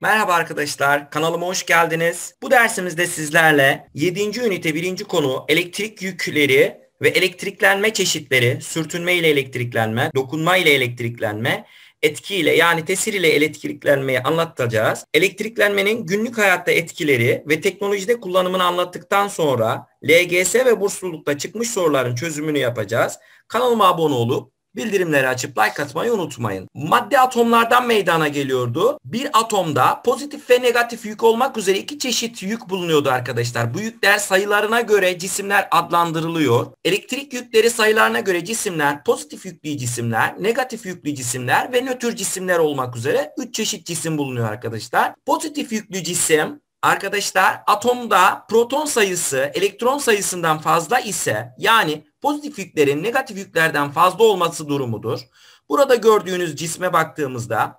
Merhaba arkadaşlar, kanalıma hoş geldiniz. Bu dersimizde sizlerle 7. ünite 1. konu elektrik yükleri ve elektriklenme çeşitleri, sürtünme ile elektriklenme, dokunma ile elektriklenme, etkiyle yani tesir ile elektriklenmeyi anlatacağız. Elektriklenmenin günlük hayatta etkileri ve teknolojide kullanımını anlattıktan sonra LGS ve burslulukta çıkmış soruların çözümünü yapacağız. Kanalıma abone olup Bildirimleri açıp like atmayı unutmayın. Madde atomlardan meydana geliyordu. Bir atomda pozitif ve negatif yük olmak üzere iki çeşit yük bulunuyordu arkadaşlar. Bu yükler sayılarına göre cisimler adlandırılıyor. Elektrik yükleri sayılarına göre cisimler pozitif yüklü cisimler, negatif yüklü cisimler ve nötr cisimler olmak üzere 3 çeşit cisim bulunuyor arkadaşlar. Pozitif yüklü cisim Arkadaşlar atomda proton sayısı elektron sayısından fazla ise yani pozitif yüklerin negatif yüklerden fazla olması durumudur. Burada gördüğünüz cisme baktığımızda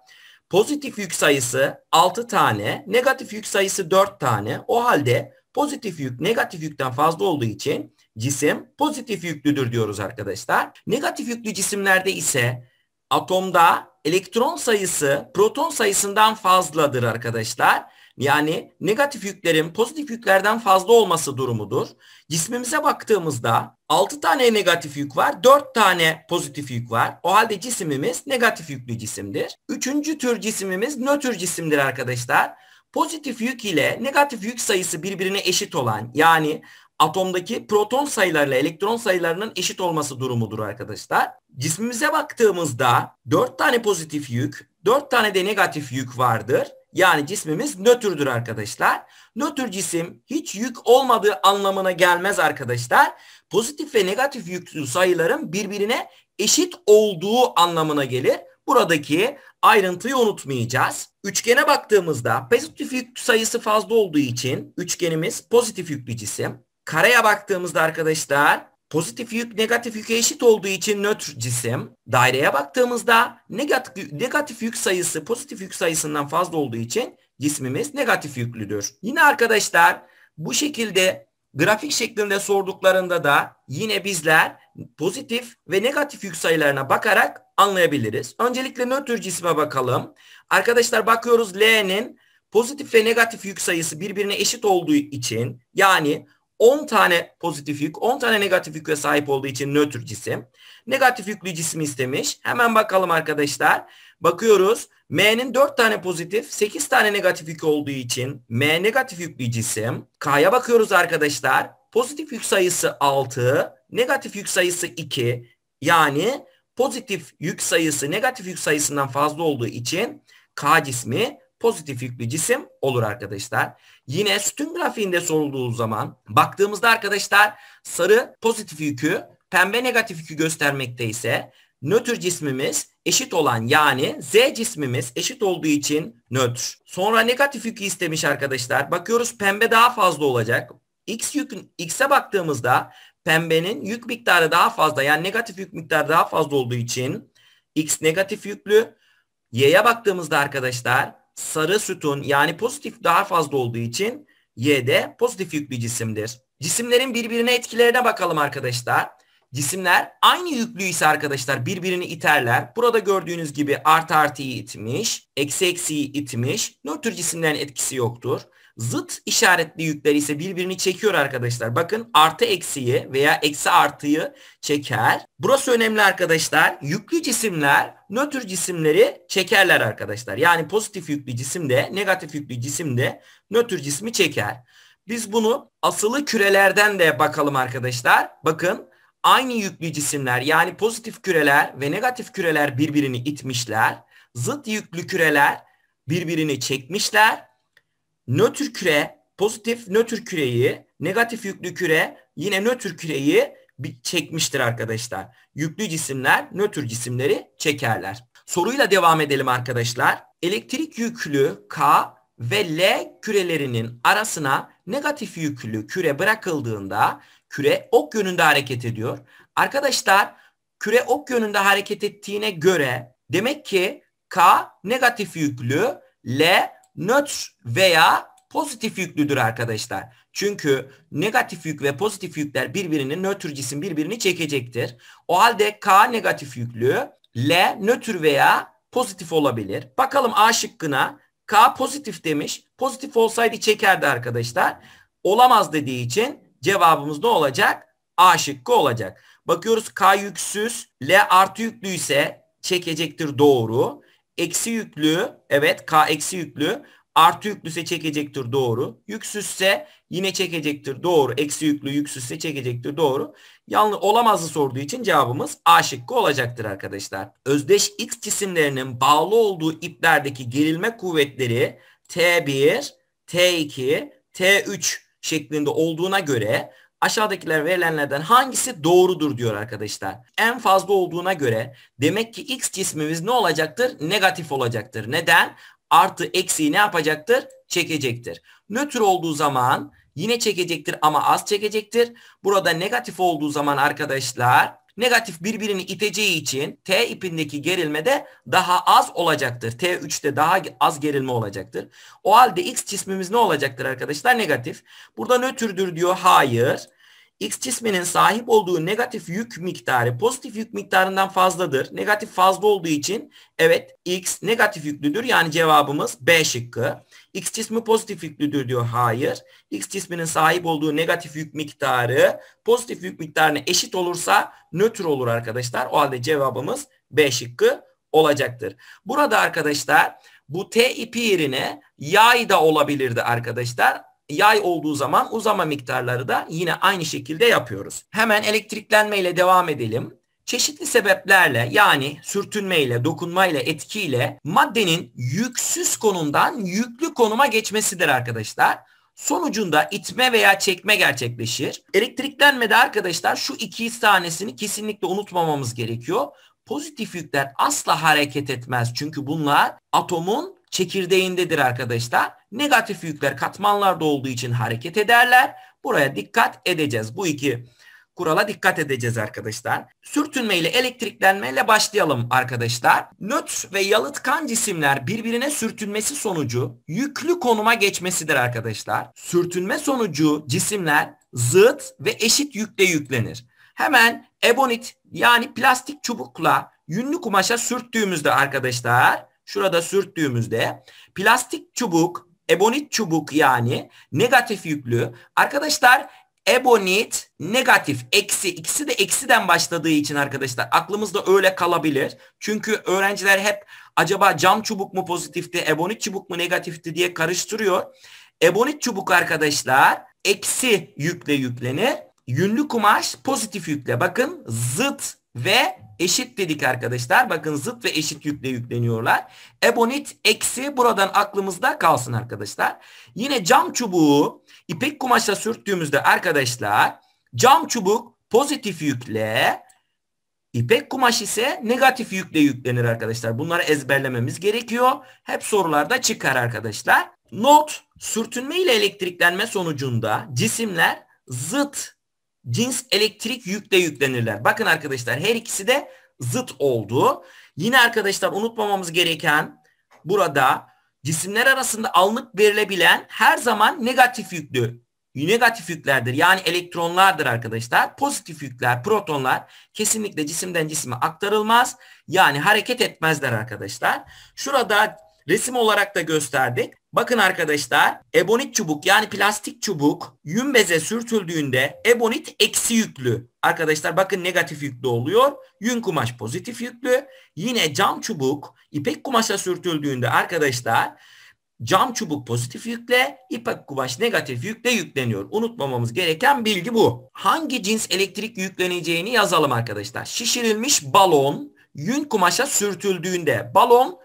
pozitif yük sayısı 6 tane, negatif yük sayısı 4 tane. O halde pozitif yük negatif yükten fazla olduğu için cisim pozitif yüklüdür diyoruz arkadaşlar. Negatif yüklü cisimlerde ise atomda elektron sayısı proton sayısından fazladır arkadaşlar. Yani negatif yüklerin pozitif yüklerden fazla olması durumudur. Cismimize baktığımızda 6 tane negatif yük var, 4 tane pozitif yük var. O halde cisimimiz negatif yüklü cisimdir. Üçüncü tür cisimimiz nötr cisimdir arkadaşlar. Pozitif yük ile negatif yük sayısı birbirine eşit olan yani atomdaki proton sayılarıyla elektron sayılarının eşit olması durumudur arkadaşlar. Cismimize baktığımızda 4 tane pozitif yük, 4 tane de negatif yük vardır. Yani cismimiz nötrdür arkadaşlar. Nötr cisim hiç yük olmadığı anlamına gelmez arkadaşlar. Pozitif ve negatif yüklü sayıların birbirine eşit olduğu anlamına gelir. Buradaki ayrıntıyı unutmayacağız. Üçgene baktığımızda pozitif yüklü sayısı fazla olduğu için üçgenimiz pozitif yüklü cisim. Kareye baktığımızda arkadaşlar pozitif yük negatif yüke eşit olduğu için nötr cisim daireye baktığımızda negatif, negatif yük sayısı pozitif yük sayısından fazla olduğu için cismimiz negatif yüklüdür. Yine arkadaşlar bu şekilde grafik şeklinde sorduklarında da yine bizler pozitif ve negatif yük sayılarına bakarak anlayabiliriz. Öncelikle nötr cisme bakalım. Arkadaşlar bakıyoruz L'nin pozitif ve negatif yük sayısı birbirine eşit olduğu için yani 10 tane pozitif yük, 10 tane negatif yükle sahip olduğu için nötr cisim. Negatif yüklü cisim istemiş. Hemen bakalım arkadaşlar. Bakıyoruz. M'nin 4 tane pozitif, 8 tane negatif yük olduğu için M negatif yüklü cisim. K'ya bakıyoruz arkadaşlar. Pozitif yük sayısı 6, negatif yük sayısı 2. Yani pozitif yük sayısı negatif yük sayısından fazla olduğu için K cismi pozitif yüklü cisim olur arkadaşlar. Yine sütun grafiğinde sorulduğu zaman baktığımızda arkadaşlar sarı pozitif yükü pembe negatif yükü göstermekte ise nötr cismimiz eşit olan yani Z cismimiz eşit olduğu için nötr. Sonra negatif yükü istemiş arkadaşlar. Bakıyoruz pembe daha fazla olacak. X yükün X'e baktığımızda pembenin yük miktarı daha fazla yani negatif yük miktarı daha fazla olduğu için X negatif yüklü. Y'ye baktığımızda arkadaşlar sarı sütun yani pozitif daha fazla olduğu için Y de pozitif yüklü cisimdir. Cisimlerin birbirine etkilerine bakalım arkadaşlar. Cisimler aynı yüklü ise arkadaşlar birbirini iterler. Burada gördüğünüz gibi artı artıyı itmiş, eksi eksiyi itmiş. Nötr cisimlerin etkisi yoktur. Zıt işaretli yükler ise birbirini çekiyor arkadaşlar. Bakın artı eksiyi veya eksi artıyı çeker. Burası önemli arkadaşlar. Yüklü cisimler nötr cisimleri çekerler arkadaşlar. Yani pozitif yüklü cisim de negatif yüklü cisim de nötr cismi çeker. Biz bunu asılı kürelerden de bakalım arkadaşlar. Bakın aynı yüklü cisimler yani pozitif küreler ve negatif küreler birbirini itmişler. Zıt yüklü küreler birbirini çekmişler nötr küre, pozitif nötr küreyi, negatif yüklü küre yine nötr küreyi çekmiştir arkadaşlar. Yüklü cisimler nötr cisimleri çekerler. Soruyla devam edelim arkadaşlar. Elektrik yüklü K ve L kürelerinin arasına negatif yüklü küre bırakıldığında küre ok yönünde hareket ediyor. Arkadaşlar küre ok yönünde hareket ettiğine göre demek ki K negatif yüklü, L nötr veya pozitif yüklüdür arkadaşlar. Çünkü negatif yük ve pozitif yükler birbirini nötr cisim birbirini çekecektir. O halde K negatif yüklü, L nötr veya pozitif olabilir. Bakalım A şıkkına. K pozitif demiş. Pozitif olsaydı çekerdi arkadaşlar. Olamaz dediği için cevabımız ne olacak? A şıkkı olacak. Bakıyoruz K yüksüz, L artı yüklü ise çekecektir doğru eksi yüklü evet K eksi yüklü artı yüklüse çekecektir doğru. Yüksüzse yine çekecektir doğru. Eksi yüklü yüksüzse çekecektir doğru. yanlış olamazı sorduğu için cevabımız A şıkkı olacaktır arkadaşlar. Özdeş X cisimlerinin bağlı olduğu iplerdeki gerilme kuvvetleri T1, T2, T3 şeklinde olduğuna göre Aşağıdakiler verilenlerden hangisi doğrudur diyor arkadaşlar. En fazla olduğuna göre demek ki x cismimiz ne olacaktır? Negatif olacaktır. Neden? Artı eksiği ne yapacaktır? Çekecektir. Nötr olduğu zaman yine çekecektir ama az çekecektir. Burada negatif olduğu zaman arkadaşlar negatif birbirini iteceği için T ipindeki gerilme de daha az olacaktır. T3'te daha az gerilme olacaktır. O halde X cismimiz ne olacaktır arkadaşlar? Negatif. Burada nötrdür diyor. Hayır. X cisminin sahip olduğu negatif yük miktarı pozitif yük miktarından fazladır. Negatif fazla olduğu için evet X negatif yüklüdür. Yani cevabımız B şıkkı. X cismi pozitif yüklüdür diyor. Hayır. X cisminin sahip olduğu negatif yük miktarı pozitif yük miktarına eşit olursa nötr olur arkadaşlar. O halde cevabımız B şıkkı olacaktır. Burada arkadaşlar bu T ipi yerine yay da olabilirdi arkadaşlar yay olduğu zaman uzama miktarları da yine aynı şekilde yapıyoruz. Hemen elektriklenmeyle devam edelim. Çeşitli sebeplerle yani sürtünmeyle, dokunmayla, etkiyle maddenin yüksüz konumdan yüklü konuma geçmesidir arkadaşlar. Sonucunda itme veya çekme gerçekleşir. Elektriklenmede arkadaşlar şu iki tanesini kesinlikle unutmamamız gerekiyor. Pozitif yükler asla hareket etmez. Çünkü bunlar atomun çekirdeğindedir arkadaşlar. Negatif yükler katmanlarda olduğu için hareket ederler. Buraya dikkat edeceğiz. Bu iki kurala dikkat edeceğiz arkadaşlar. Sürtünme ile elektriklenmeyle başlayalım arkadaşlar. Nötr ve yalıtkan cisimler birbirine sürtünmesi sonucu yüklü konuma geçmesidir arkadaşlar. Sürtünme sonucu cisimler zıt ve eşit yükle yüklenir. Hemen ebonit yani plastik çubukla yünlü kumaşa sürttüğümüzde arkadaşlar şurada sürttüğümüzde plastik çubuk, ebonit çubuk yani negatif yüklü. Arkadaşlar ebonit negatif eksi ikisi de eksiden başladığı için arkadaşlar aklımızda öyle kalabilir. Çünkü öğrenciler hep acaba cam çubuk mu pozitifti, ebonit çubuk mu negatifti diye karıştırıyor. Ebonit çubuk arkadaşlar eksi yükle yüklenir. Yünlü kumaş pozitif yükle. Bakın zıt ve eşit dedik arkadaşlar. Bakın zıt ve eşit yükle yükleniyorlar. Ebonit eksi buradan aklımızda kalsın arkadaşlar. Yine cam çubuğu ipek kumaşla sürttüğümüzde arkadaşlar cam çubuk pozitif yükle ipek kumaş ise negatif yükle yüklenir arkadaşlar. Bunları ezberlememiz gerekiyor. Hep sorularda çıkar arkadaşlar. Not, sürtünme ile elektriklenme sonucunda cisimler zıt cins elektrik yükle yüklenirler. Bakın arkadaşlar her ikisi de zıt oldu. Yine arkadaşlar unutmamamız gereken burada cisimler arasında alınıp verilebilen her zaman negatif yüklü negatif yüklerdir. Yani elektronlardır arkadaşlar. Pozitif yükler, protonlar kesinlikle cisimden cisime aktarılmaz. Yani hareket etmezler arkadaşlar. Şurada resim olarak da gösterdik. Bakın arkadaşlar ebonit çubuk yani plastik çubuk yün beze sürtüldüğünde ebonit eksi yüklü. Arkadaşlar bakın negatif yüklü oluyor. Yün kumaş pozitif yüklü. Yine cam çubuk ipek kumaşa sürtüldüğünde arkadaşlar cam çubuk pozitif yükle, ipek kumaş negatif yükle yükleniyor. Unutmamamız gereken bilgi bu. Hangi cins elektrik yükleneceğini yazalım arkadaşlar. Şişirilmiş balon yün kumaşa sürtüldüğünde balon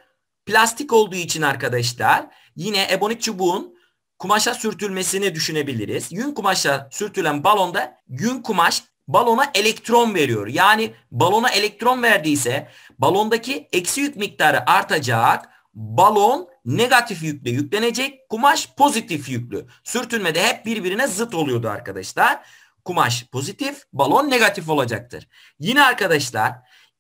Plastik olduğu için arkadaşlar yine ebonit çubuğun kumaşa sürtülmesini düşünebiliriz. Yün kumaşa sürtülen balonda yün kumaş balona elektron veriyor. Yani balona elektron verdiyse balondaki eksi yük miktarı artacak. Balon negatif yükle yüklenecek. Kumaş pozitif yüklü. Sürtünmede hep birbirine zıt oluyordu arkadaşlar. Kumaş pozitif, balon negatif olacaktır. Yine arkadaşlar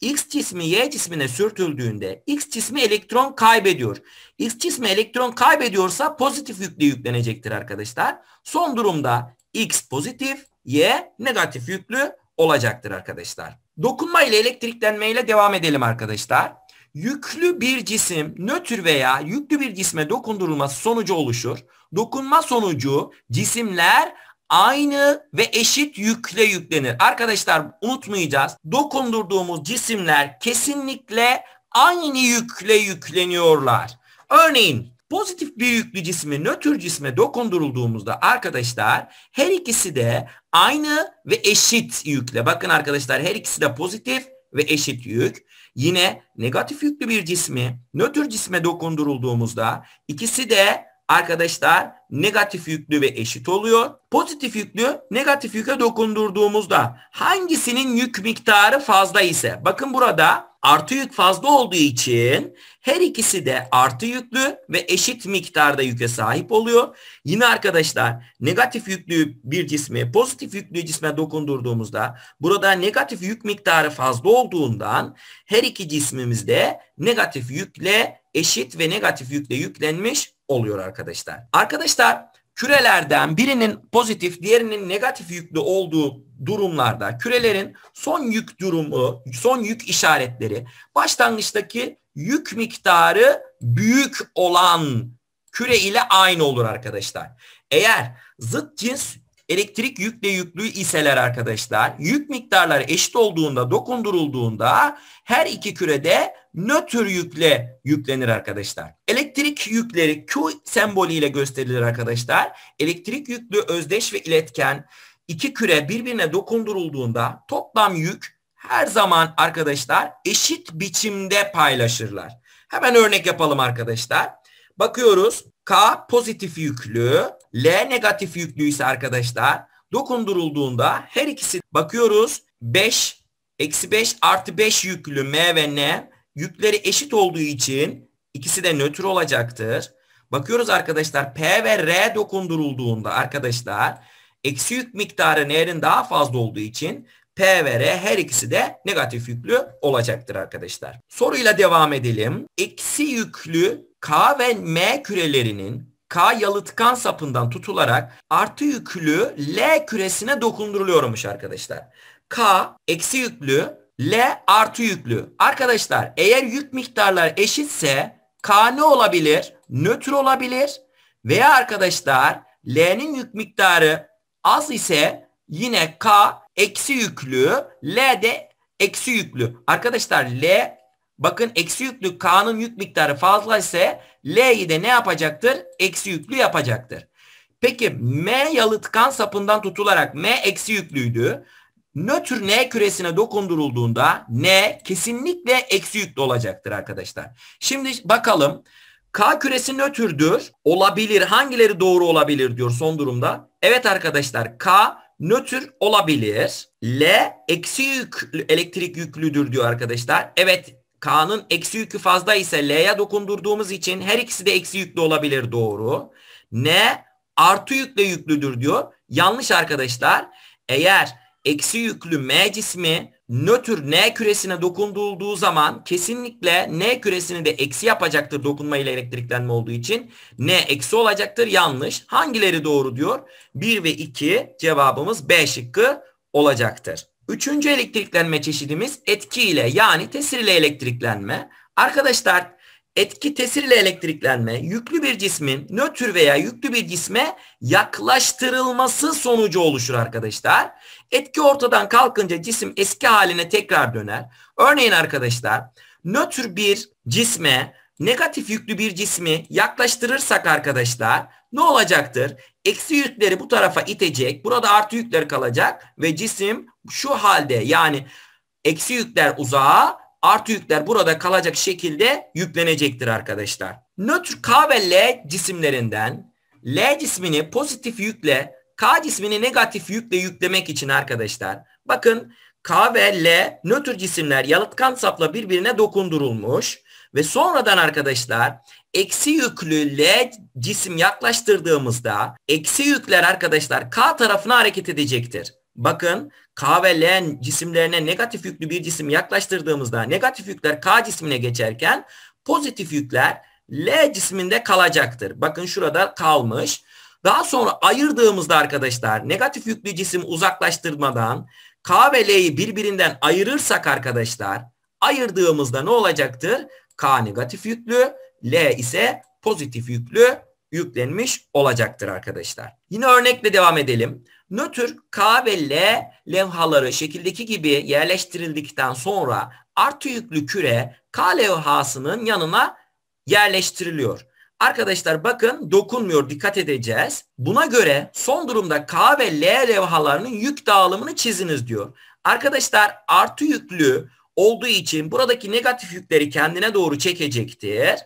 X cismi Y cismine sürtüldüğünde X cismi elektron kaybediyor. X cismi elektron kaybediyorsa pozitif yükle yüklenecektir arkadaşlar. Son durumda X pozitif, Y negatif yüklü olacaktır arkadaşlar. Dokunma ile elektriklenme ile devam edelim arkadaşlar. Yüklü bir cisim nötr veya yüklü bir cisme dokundurulması sonucu oluşur. Dokunma sonucu cisimler aynı ve eşit yükle yüklenir. Arkadaşlar unutmayacağız. Dokundurduğumuz cisimler kesinlikle aynı yükle yükleniyorlar. Örneğin pozitif bir yüklü cismi nötr cisme dokundurulduğumuzda arkadaşlar her ikisi de aynı ve eşit yükle. Bakın arkadaşlar her ikisi de pozitif ve eşit yük. Yine negatif yüklü bir cismi nötr cisme dokundurulduğumuzda ikisi de arkadaşlar negatif yüklü ve eşit oluyor. Pozitif yüklü negatif yüke dokundurduğumuzda hangisinin yük miktarı fazla ise bakın burada artı yük fazla olduğu için her ikisi de artı yüklü ve eşit miktarda yüke sahip oluyor. Yine arkadaşlar negatif yüklü bir cisme pozitif yüklü cisme dokundurduğumuzda burada negatif yük miktarı fazla olduğundan her iki cismimizde negatif yükle eşit ve negatif yükle yüklenmiş oluyor arkadaşlar. Arkadaşlar kürelerden birinin pozitif diğerinin negatif yüklü olduğu durumlarda kürelerin son yük durumu, son yük işaretleri başlangıçtaki yük miktarı büyük olan küre ile aynı olur arkadaşlar. Eğer zıt cins elektrik yükle yüklü iseler arkadaşlar yük miktarları eşit olduğunda dokundurulduğunda her iki kürede nötr yükle yüklenir arkadaşlar. Elektrik yükleri Q sembolüyle gösterilir arkadaşlar. Elektrik yüklü özdeş ve iletken iki küre birbirine dokundurulduğunda toplam yük her zaman arkadaşlar eşit biçimde paylaşırlar. Hemen örnek yapalım arkadaşlar. Bakıyoruz K pozitif yüklü, L negatif yüklüyse arkadaşlar dokundurulduğunda her ikisi bakıyoruz 5 eksi 5 artı 5 yüklü M ve N Yükleri eşit olduğu için ikisi de nötr olacaktır. Bakıyoruz arkadaşlar P ve R dokundurulduğunda arkadaşlar eksi yük miktarı N'nin daha fazla olduğu için P ve R her ikisi de negatif yüklü olacaktır arkadaşlar. Soruyla devam edelim. Eksi yüklü K ve M kürelerinin K yalıtkan sapından tutularak artı yüklü L küresine dokunduruluyormuş arkadaşlar. K eksi yüklü L artı yüklü. Arkadaşlar eğer yük miktarları eşitse K ne olabilir? Nötr olabilir. Veya arkadaşlar L'nin yük miktarı az ise yine K eksi yüklü. L de eksi yüklü. Arkadaşlar L bakın eksi yüklü K'nın yük miktarı fazla ise L'yi de ne yapacaktır? Eksi yüklü yapacaktır. Peki M yalıtkan sapından tutularak M eksi yüklüydü nötr n küresine dokundurulduğunda n kesinlikle eksi yüklü olacaktır arkadaşlar. Şimdi bakalım k küresi nötrdür olabilir hangileri doğru olabilir diyor son durumda. Evet arkadaşlar k nötr olabilir. L eksi yüklü elektrik yüklüdür diyor arkadaşlar. Evet K'nın eksi yükü fazla ise L'ye dokundurduğumuz için her ikisi de eksi yüklü olabilir doğru. N artı yükle yüklüdür diyor. Yanlış arkadaşlar. Eğer eksi yüklü M cismi nötr N küresine dokunduğu zaman kesinlikle N küresini de eksi yapacaktır dokunma ile elektriklenme olduğu için. N eksi olacaktır yanlış. Hangileri doğru diyor? 1 ve 2 cevabımız B şıkkı olacaktır. Üçüncü elektriklenme çeşidimiz etki ile yani tesir ile elektriklenme. Arkadaşlar etki tesir ile elektriklenme yüklü bir cismin nötr veya yüklü bir cisme yaklaştırılması sonucu oluşur arkadaşlar. Etki ortadan kalkınca cisim eski haline tekrar döner. Örneğin arkadaşlar nötr bir cisme negatif yüklü bir cismi yaklaştırırsak arkadaşlar ne olacaktır? Eksi yükleri bu tarafa itecek. Burada artı yükler kalacak ve cisim şu halde yani eksi yükler uzağa artı yükler burada kalacak şekilde yüklenecektir arkadaşlar. Nötr K ve L cisimlerinden L cismini pozitif yükle K cismini negatif yükle yüklemek için arkadaşlar bakın K ve L nötr cisimler yalıtkan sapla birbirine dokundurulmuş ve sonradan arkadaşlar eksi yüklü L cisim yaklaştırdığımızda eksi yükler arkadaşlar K tarafına hareket edecektir. Bakın K ve L cisimlerine negatif yüklü bir cisim yaklaştırdığımızda negatif yükler K cismine geçerken pozitif yükler L cisminde kalacaktır. Bakın şurada kalmış. Daha sonra ayırdığımızda arkadaşlar negatif yüklü cisim uzaklaştırmadan K ve L'yi birbirinden ayırırsak arkadaşlar ayırdığımızda ne olacaktır? K negatif yüklü, L ise pozitif yüklü yüklenmiş olacaktır arkadaşlar. Yine örnekle devam edelim. Nötr K ve L levhaları şekildeki gibi yerleştirildikten sonra artı yüklü küre K levhasının yanına yerleştiriliyor. Arkadaşlar bakın dokunmuyor dikkat edeceğiz. Buna göre son durumda K ve L levhalarının yük dağılımını çiziniz diyor. Arkadaşlar artı yüklü olduğu için buradaki negatif yükleri kendine doğru çekecektir.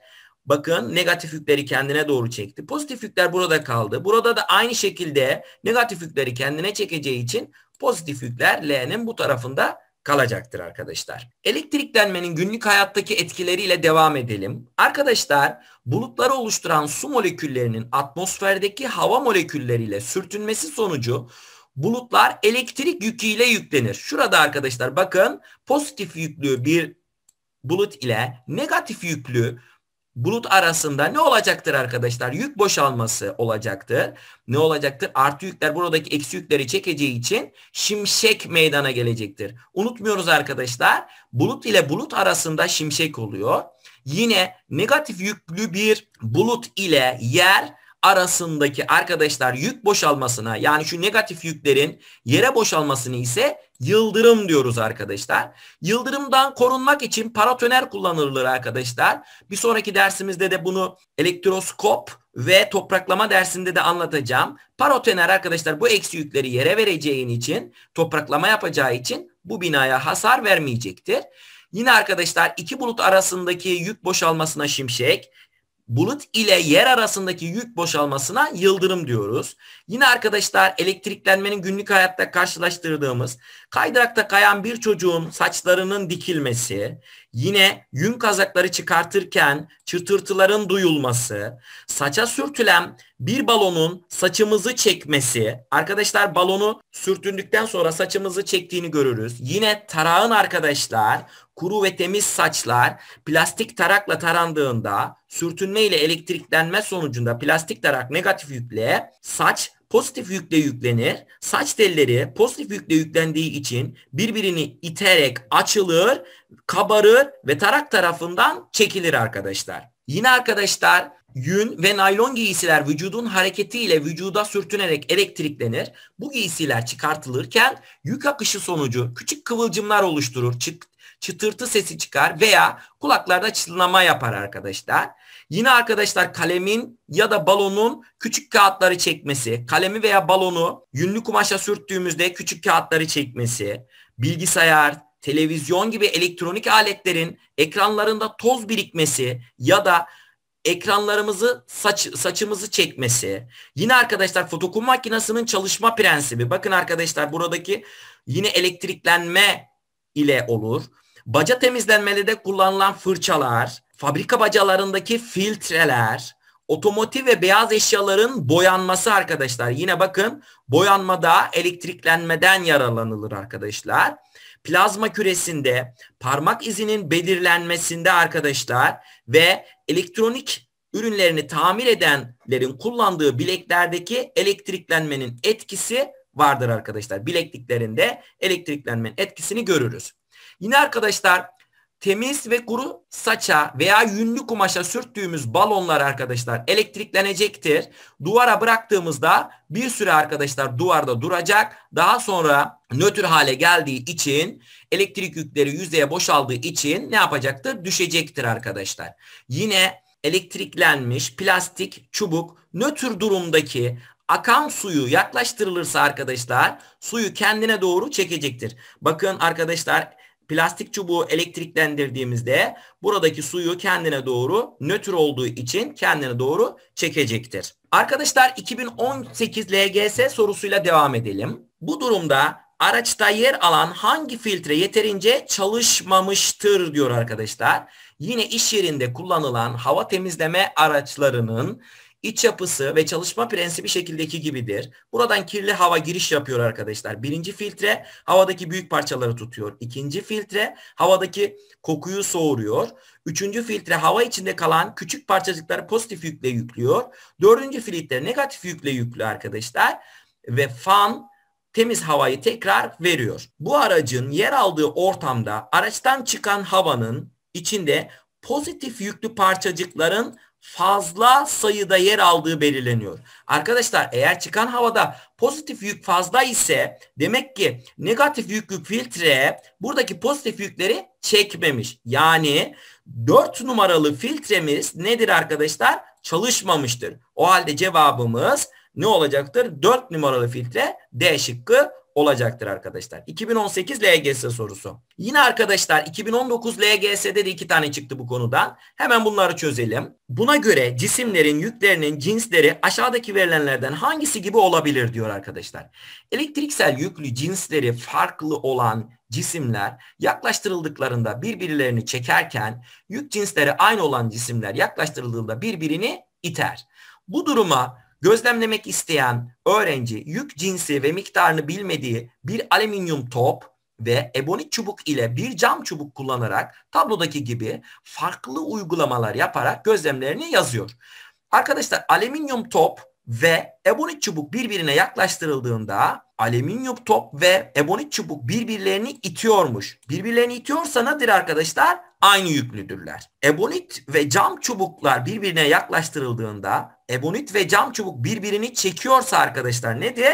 Bakın negatif yükleri kendine doğru çekti. Pozitif yükler burada kaldı. Burada da aynı şekilde negatif yükleri kendine çekeceği için pozitif yükler L'nin bu tarafında kalacaktır arkadaşlar. Elektriklenmenin günlük hayattaki etkileriyle devam edelim. Arkadaşlar bulutları oluşturan su moleküllerinin atmosferdeki hava molekülleriyle sürtünmesi sonucu bulutlar elektrik yüküyle yüklenir. Şurada arkadaşlar bakın pozitif yüklü bir bulut ile negatif yüklü bulut arasında ne olacaktır arkadaşlar? Yük boşalması olacaktır. Ne olacaktır? Artı yükler buradaki eksi yükleri çekeceği için şimşek meydana gelecektir. Unutmuyoruz arkadaşlar. Bulut ile bulut arasında şimşek oluyor. Yine negatif yüklü bir bulut ile yer arasındaki arkadaşlar yük boşalmasına yani şu negatif yüklerin yere boşalmasını ise yıldırım diyoruz arkadaşlar. Yıldırımdan korunmak için paratoner kullanılır arkadaşlar. Bir sonraki dersimizde de bunu elektroskop ve topraklama dersinde de anlatacağım. Paratoner arkadaşlar bu eksi yükleri yere vereceğin için topraklama yapacağı için bu binaya hasar vermeyecektir. Yine arkadaşlar iki bulut arasındaki yük boşalmasına şimşek, bulut ile yer arasındaki yük boşalmasına yıldırım diyoruz. Yine arkadaşlar elektriklenmenin günlük hayatta karşılaştırdığımız kaydırakta kayan bir çocuğun saçlarının dikilmesi Yine yün kazakları çıkartırken çırtırtıların duyulması, saça sürtülen bir balonun saçımızı çekmesi, arkadaşlar balonu sürtündükten sonra saçımızı çektiğini görürüz. Yine tarağın arkadaşlar kuru ve temiz saçlar plastik tarakla tarandığında sürtünme ile elektriklenme sonucunda plastik tarak negatif yükle saç pozitif yükle yüklenir. Saç telleri pozitif yükle yüklendiği için birbirini iterek açılır, kabarır ve tarak tarafından çekilir arkadaşlar. Yine arkadaşlar yün ve naylon giysiler vücudun hareketiyle vücuda sürtünerek elektriklenir. Bu giysiler çıkartılırken yük akışı sonucu küçük kıvılcımlar oluşturur. Çık, çıtırtı sesi çıkar veya kulaklarda çınlama yapar arkadaşlar. Yine arkadaşlar kalemin ya da balonun küçük kağıtları çekmesi, kalemi veya balonu yünlü kumaşa sürttüğümüzde küçük kağıtları çekmesi, bilgisayar, televizyon gibi elektronik aletlerin ekranlarında toz birikmesi ya da ekranlarımızı saç, saçımızı çekmesi. Yine arkadaşlar fotokun makinesinin çalışma prensibi. Bakın arkadaşlar buradaki yine elektriklenme ile olur. Baca temizlenmede de kullanılan fırçalar, fabrika bacalarındaki filtreler, otomotiv ve beyaz eşyaların boyanması arkadaşlar. Yine bakın boyanmada elektriklenmeden yararlanılır arkadaşlar. Plazma küresinde parmak izinin belirlenmesinde arkadaşlar ve elektronik ürünlerini tamir edenlerin kullandığı bileklerdeki elektriklenmenin etkisi vardır arkadaşlar. Bilekliklerinde elektriklenmenin etkisini görürüz. Yine arkadaşlar temiz ve kuru saça veya yünlü kumaşa sürttüğümüz balonlar arkadaşlar elektriklenecektir. Duvara bıraktığımızda bir süre arkadaşlar duvarda duracak. Daha sonra nötr hale geldiği için elektrik yükleri yüzeye boşaldığı için ne yapacaktır? Düşecektir arkadaşlar. Yine elektriklenmiş plastik çubuk nötr durumdaki akan suyu yaklaştırılırsa arkadaşlar suyu kendine doğru çekecektir. Bakın arkadaşlar plastik çubuğu elektriklendirdiğimizde buradaki suyu kendine doğru nötr olduğu için kendine doğru çekecektir. Arkadaşlar 2018 LGS sorusuyla devam edelim. Bu durumda araçta yer alan hangi filtre yeterince çalışmamıştır diyor arkadaşlar. Yine iş yerinde kullanılan hava temizleme araçlarının İç yapısı ve çalışma prensibi şekildeki gibidir. Buradan kirli hava giriş yapıyor arkadaşlar. Birinci filtre havadaki büyük parçaları tutuyor. İkinci filtre havadaki kokuyu soğuruyor. Üçüncü filtre hava içinde kalan küçük parçacıkları pozitif yükle yüklüyor. Dördüncü filtre negatif yükle yüklü arkadaşlar. Ve fan temiz havayı tekrar veriyor. Bu aracın yer aldığı ortamda araçtan çıkan havanın içinde pozitif yüklü parçacıkların fazla sayıda yer aldığı belirleniyor. Arkadaşlar eğer çıkan havada pozitif yük fazla ise demek ki negatif yüklük filtre buradaki pozitif yükleri çekmemiş. Yani 4 numaralı filtremiz nedir arkadaşlar? Çalışmamıştır. O halde cevabımız ne olacaktır? 4 numaralı filtre D şıkkı olacaktır arkadaşlar. 2018 LGS sorusu. Yine arkadaşlar 2019 LGS'de de iki tane çıktı bu konudan. Hemen bunları çözelim. Buna göre cisimlerin yüklerinin cinsleri aşağıdaki verilenlerden hangisi gibi olabilir diyor arkadaşlar. Elektriksel yüklü cinsleri farklı olan cisimler yaklaştırıldıklarında birbirlerini çekerken yük cinsleri aynı olan cisimler yaklaştırıldığında birbirini iter. Bu duruma Gözlemlemek isteyen öğrenci yük cinsi ve miktarını bilmediği bir alüminyum top ve ebonit çubuk ile bir cam çubuk kullanarak tablodaki gibi farklı uygulamalar yaparak gözlemlerini yazıyor. Arkadaşlar alüminyum top ve ebonit çubuk birbirine yaklaştırıldığında alüminyum top ve ebonit çubuk birbirlerini itiyormuş. Birbirlerini itiyorsa nedir arkadaşlar? Aynı yüklüdürler. Ebonit ve cam çubuklar birbirine yaklaştırıldığında ebonit ve cam çubuk birbirini çekiyorsa arkadaşlar ne nedir?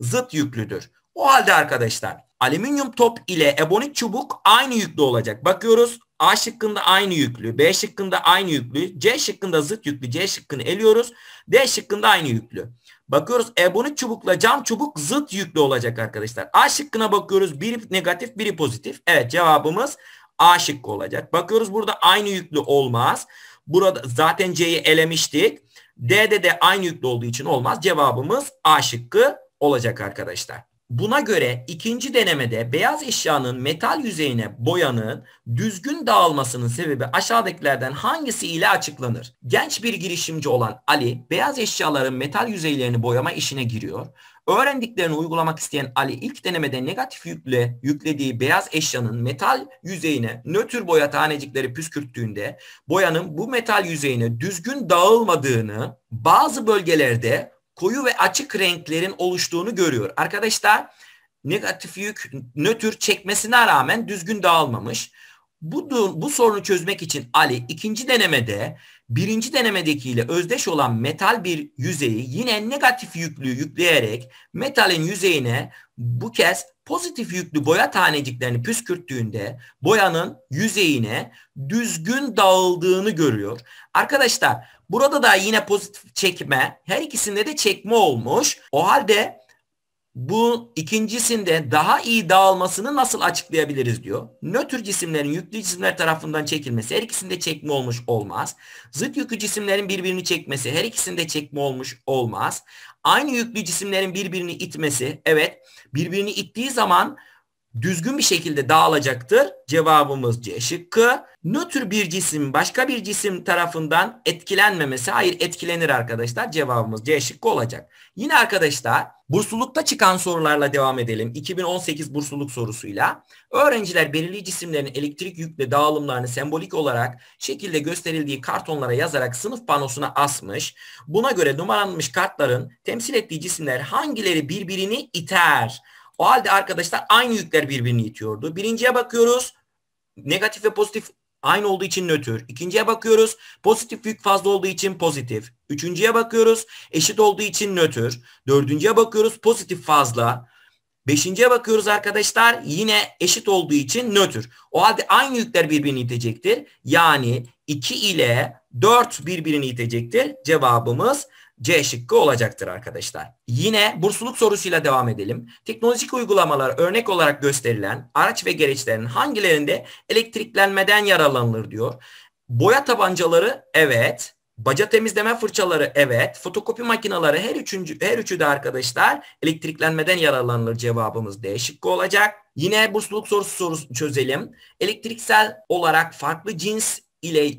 Zıt yüklüdür. O halde arkadaşlar alüminyum top ile ebonit çubuk aynı yüklü olacak. Bakıyoruz A şıkkında aynı yüklü, B şıkkında aynı yüklü, C şıkkında zıt yüklü, C şıkkını eliyoruz. D şıkkında aynı yüklü. Bakıyoruz ebonit çubukla cam çubuk zıt yüklü olacak arkadaşlar. A şıkkına bakıyoruz. Biri negatif, biri pozitif. Evet cevabımız A şıkkı olacak. Bakıyoruz burada aynı yüklü olmaz. Burada zaten C'yi elemiştik. D'de de aynı yüklü olduğu için olmaz. Cevabımız A şıkkı olacak arkadaşlar. Buna göre ikinci denemede beyaz eşyanın metal yüzeyine boyanın düzgün dağılmasının sebebi aşağıdakilerden hangisi ile açıklanır? Genç bir girişimci olan Ali beyaz eşyaların metal yüzeylerini boyama işine giriyor. Öğrendiklerini uygulamak isteyen Ali ilk denemede negatif yükle yüklediği beyaz eşyanın metal yüzeyine nötr boya tanecikleri püskürttüğünde boyanın bu metal yüzeyine düzgün dağılmadığını bazı bölgelerde koyu ve açık renklerin oluştuğunu görüyor. Arkadaşlar negatif yük nötr çekmesine rağmen düzgün dağılmamış. Bu, bu sorunu çözmek için Ali ikinci denemede birinci denemedekiyle özdeş olan metal bir yüzeyi yine negatif yüklü yükleyerek metalin yüzeyine bu kez pozitif yüklü boya taneciklerini püskürttüğünde boyanın yüzeyine düzgün dağıldığını görüyor. Arkadaşlar burada da yine pozitif çekme her ikisinde de çekme olmuş. O halde bu ikincisinde daha iyi dağılmasını nasıl açıklayabiliriz diyor. Nötr cisimlerin yüklü cisimler tarafından çekilmesi her ikisinde çekme olmuş olmaz. Zıt yüklü cisimlerin birbirini çekmesi her ikisinde çekme olmuş olmaz. Aynı yüklü cisimlerin birbirini itmesi evet birbirini ittiği zaman düzgün bir şekilde dağılacaktır. Cevabımız C şıkkı. Nötr bir cisim başka bir cisim tarafından etkilenmemesi. Hayır etkilenir arkadaşlar. Cevabımız C şıkkı olacak. Yine arkadaşlar burslulukta çıkan sorularla devam edelim. 2018 bursluluk sorusuyla. Öğrenciler belirli cisimlerin elektrik yükle dağılımlarını sembolik olarak şekilde gösterildiği kartonlara yazarak sınıf panosuna asmış. Buna göre numaralanmış kartların temsil ettiği cisimler hangileri birbirini iter? O halde arkadaşlar aynı yükler birbirini itiyordu. Birinciye bakıyoruz. Negatif ve pozitif aynı olduğu için nötr. İkinciye bakıyoruz. Pozitif yük fazla olduğu için pozitif. Üçüncüye bakıyoruz. Eşit olduğu için nötr. Dördüncüye bakıyoruz. Pozitif fazla. Beşinciye bakıyoruz arkadaşlar. Yine eşit olduğu için nötr. O halde aynı yükler birbirini itecektir. Yani 2 ile 4 birbirini itecektir. Cevabımız C şıkkı olacaktır arkadaşlar. Yine bursluluk sorusuyla devam edelim. Teknolojik uygulamalar örnek olarak gösterilen araç ve gereçlerin hangilerinde elektriklenmeden yararlanılır diyor. Boya tabancaları evet. Baca temizleme fırçaları evet. Fotokopi makineleri her üçüncü her üçü de arkadaşlar elektriklenmeden yararlanılır cevabımız D şıkkı olacak. Yine bursluluk sorusu sorusu çözelim. Elektriksel olarak farklı cins ile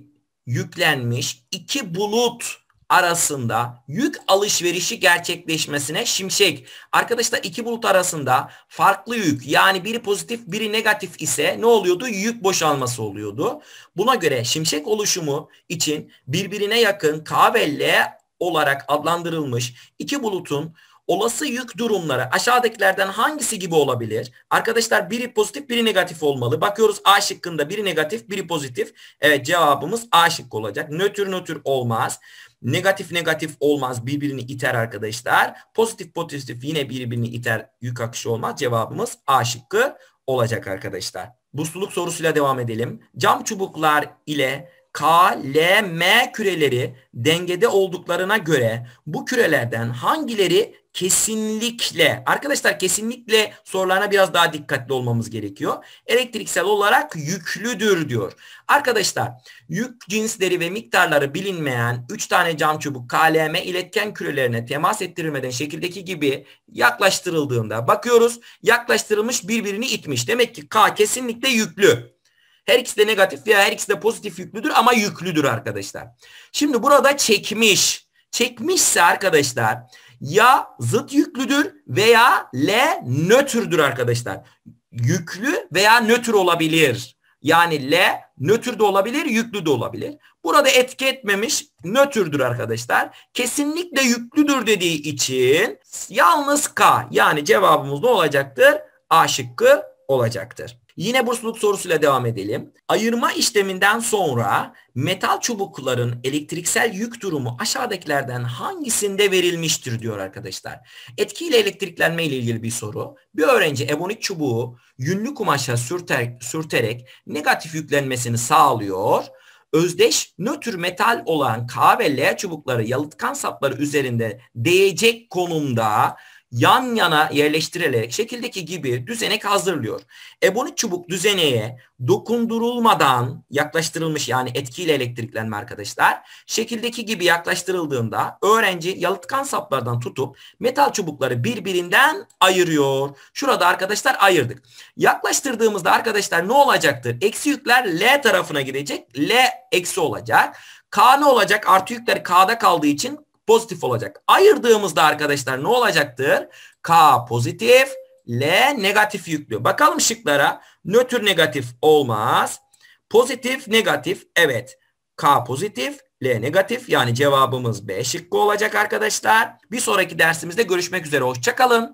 yüklenmiş iki bulut arasında yük alışverişi gerçekleşmesine şimşek. Arkadaşlar iki bulut arasında farklı yük yani biri pozitif biri negatif ise ne oluyordu? Yük boşalması oluyordu. Buna göre şimşek oluşumu için birbirine yakın K ve L olarak adlandırılmış iki bulutun olası yük durumları aşağıdakilerden hangisi gibi olabilir? Arkadaşlar biri pozitif biri negatif olmalı. Bakıyoruz A şıkkında biri negatif biri pozitif. Evet cevabımız A şıkkı olacak. Nötr nötr olmaz. Negatif negatif olmaz birbirini iter arkadaşlar. Pozitif pozitif yine birbirini iter yük akışı olmaz. Cevabımız A şıkkı olacak arkadaşlar. Busluluk sorusuyla devam edelim. Cam çubuklar ile K, L, M küreleri dengede olduklarına göre bu kürelerden hangileri kesinlikle arkadaşlar kesinlikle sorularına biraz daha dikkatli olmamız gerekiyor. Elektriksel olarak yüklüdür diyor. Arkadaşlar yük cinsleri ve miktarları bilinmeyen 3 tane cam çubuk KLM iletken kürelerine temas ettirilmeden şekildeki gibi yaklaştırıldığında bakıyoruz yaklaştırılmış birbirini itmiş. Demek ki K kesinlikle yüklü. Her ikisi de negatif veya her ikisi de pozitif yüklüdür ama yüklüdür arkadaşlar. Şimdi burada çekmiş. Çekmişse arkadaşlar ya zıt yüklüdür veya L nötrdür arkadaşlar. Yüklü veya nötr olabilir. Yani L nötr de olabilir, yüklü de olabilir. Burada etki etmemiş nötrdür arkadaşlar. Kesinlikle yüklüdür dediği için yalnız K yani cevabımız ne olacaktır? A şıkkı olacaktır. Yine bursluluk sorusuyla devam edelim. Ayırma işleminden sonra Metal çubukların elektriksel yük durumu aşağıdakilerden hangisinde verilmiştir diyor arkadaşlar. Etkiyle elektriklenme ile ilgili bir soru. Bir öğrenci ebonik çubuğu yünlü kumaşa sürter, sürterek negatif yüklenmesini sağlıyor. Özdeş nötr metal olan K ve L çubukları yalıtkan sapları üzerinde değecek konumda yan yana yerleştirilerek şekildeki gibi düzenek hazırlıyor. Ebonit çubuk düzeneye dokundurulmadan yaklaştırılmış yani etkiyle elektriklenme arkadaşlar. Şekildeki gibi yaklaştırıldığında öğrenci yalıtkan saplardan tutup metal çubukları birbirinden ayırıyor. Şurada arkadaşlar ayırdık. Yaklaştırdığımızda arkadaşlar ne olacaktır? Eksi yükler L tarafına gidecek. L eksi olacak. K ne olacak? Artı yükler K'da kaldığı için pozitif olacak. Ayırdığımızda arkadaşlar ne olacaktır? K pozitif, L negatif yüklü. Bakalım şıklara. Nötr negatif olmaz. Pozitif negatif evet. K pozitif, L negatif yani cevabımız B şıkkı olacak arkadaşlar. Bir sonraki dersimizde görüşmek üzere. Hoşçakalın.